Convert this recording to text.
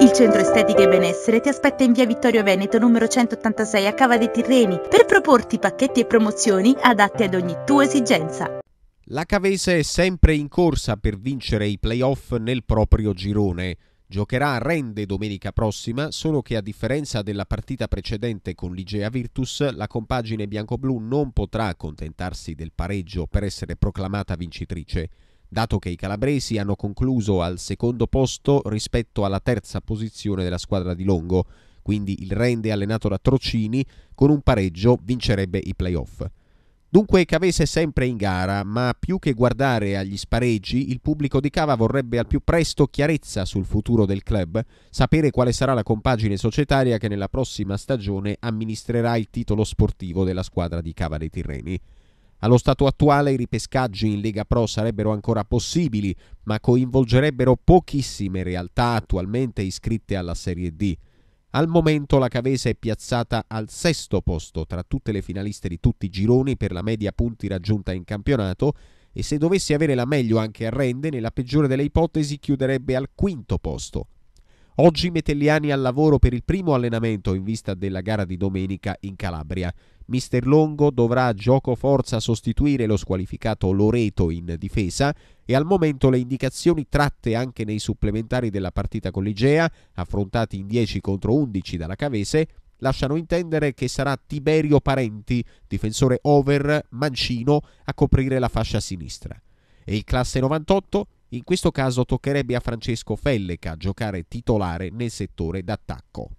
Il Centro Estetica e Benessere ti aspetta in via Vittorio Veneto numero 186 a Cava dei Tirreni per proporti pacchetti e promozioni adatti ad ogni tua esigenza. La Cavese è sempre in corsa per vincere i playoff nel proprio girone. Giocherà a Rende domenica prossima, solo che a differenza della partita precedente con l'Igea Virtus, la compagine bianco-blu non potrà accontentarsi del pareggio per essere proclamata vincitrice dato che i calabresi hanno concluso al secondo posto rispetto alla terza posizione della squadra di Longo, quindi il Rende allenato da Trocini con un pareggio vincerebbe i playoff. Dunque Cavese è sempre in gara, ma più che guardare agli spareggi, il pubblico di Cava vorrebbe al più presto chiarezza sul futuro del club, sapere quale sarà la compagine societaria che nella prossima stagione amministrerà il titolo sportivo della squadra di Cava dei Tirreni. Allo stato attuale i ripescaggi in Lega Pro sarebbero ancora possibili, ma coinvolgerebbero pochissime realtà attualmente iscritte alla Serie D. Al momento la Cavese è piazzata al sesto posto tra tutte le finaliste di tutti i gironi per la media punti raggiunta in campionato e se dovesse avere la meglio anche a rende, nella peggiore delle ipotesi chiuderebbe al quinto posto. Oggi i metelliani al lavoro per il primo allenamento in vista della gara di domenica in Calabria. Mister Longo dovrà a gioco forza sostituire lo squalificato Loreto in difesa e al momento le indicazioni tratte anche nei supplementari della partita con l'Igea, affrontati in 10 contro 11 dalla Cavese, lasciano intendere che sarà Tiberio Parenti, difensore over mancino, a coprire la fascia sinistra. E il classe 98 in questo caso toccherebbe a Francesco Felleca giocare titolare nel settore d'attacco.